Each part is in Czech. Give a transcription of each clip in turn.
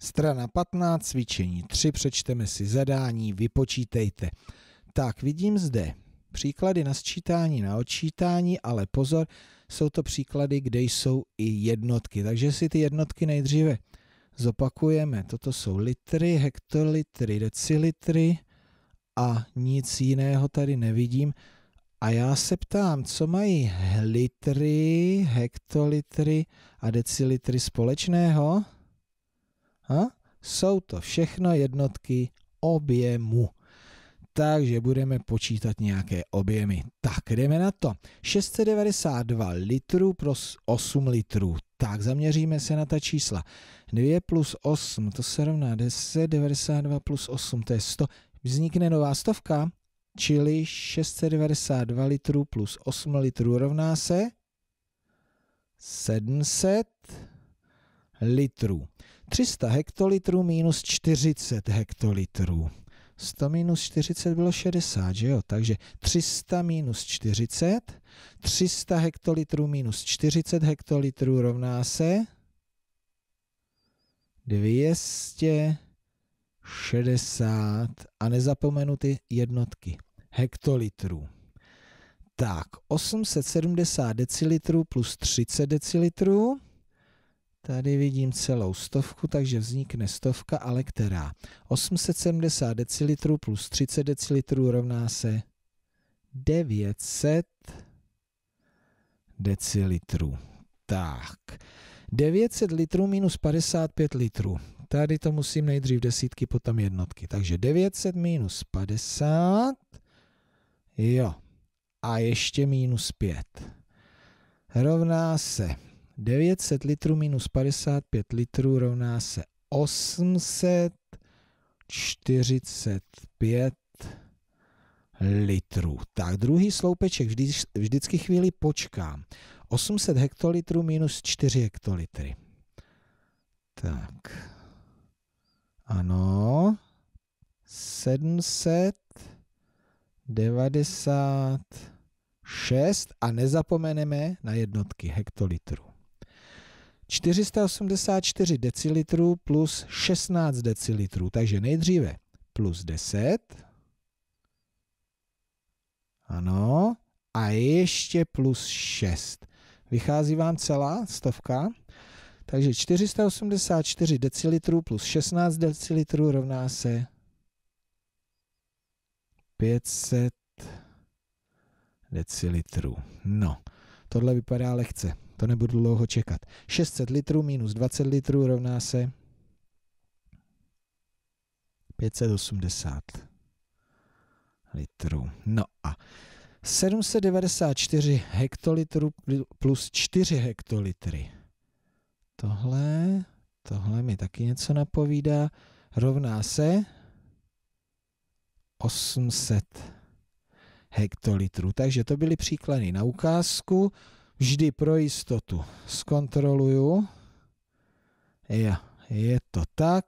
Strana 15, cvičení 3, přečteme si zadání, vypočítejte. Tak, vidím zde příklady na sčítání, na odčítání, ale pozor, jsou to příklady, kde jsou i jednotky. Takže si ty jednotky nejdříve zopakujeme. Toto jsou litry, hektolitry, decilitry a nic jiného tady nevidím. A já se ptám, co mají litry, hektolitry a decilitry společného? A? Jsou to všechno jednotky objemu. Takže budeme počítat nějaké objemy. Tak, jdeme na to. 692 litrů pro 8 litrů. Tak, zaměříme se na ta čísla. 2 plus 8, to se rovná 10, 92 plus 8, to je 100. Vznikne nová stovka, čili 692 litrů plus 8 litrů rovná se 700 litrů. 300 hektolitrů minus 40 hektolitrů. 100 minus 40 bylo 60, že jo? Takže 300 minus 40, 300 hektolitrů minus 40 hektolitrů rovná se 260 a nezapomenu ty jednotky hektolitrů. Tak, 870 decilitrů plus 30 decilitrů Tady vidím celou stovku, takže vznikne stovka, ale která? 870 decilitrů plus 30 decilitrů rovná se 900 decilitrů. Tak, 900 litrů minus 55 litrů. Tady to musím nejdřív desítky, potom jednotky. Takže 900 minus 50, jo, a ještě minus 5. Rovná se 900 litrů minus 55 litrů rovná se 845 litrů. Tak druhý sloupeček vždy, vždycky chvíli počkám. 800 hektolitrů minus 4 hektolitry. Tak. Ano. 796 a nezapomeneme na jednotky hektolitrů. 484 decilitrů plus 16 decilitrů. Takže nejdříve plus 10. Ano. A ještě plus 6. Vychází vám celá stovka. Takže 484 decilitrů plus 16 decilitrů rovná se 500 decilitrů. No, tohle vypadá lehce. To nebudu dlouho čekat. 600 litrů minus 20 litrů rovná se 580 litrů. No a 794 hektolitrů plus 4 hektolitry. Tohle, tohle mi taky něco napovídá. Rovná se 800 hektolitrů. Takže to byly příklady na ukázku vždy pro jistotu zkontroluju. Jo, je to tak.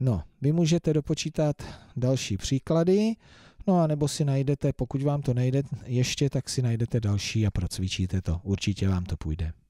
No, vy můžete dopočítat další příklady, no a nebo si najdete, pokud vám to nejde ještě, tak si najdete další a procvičíte to. Určitě vám to půjde.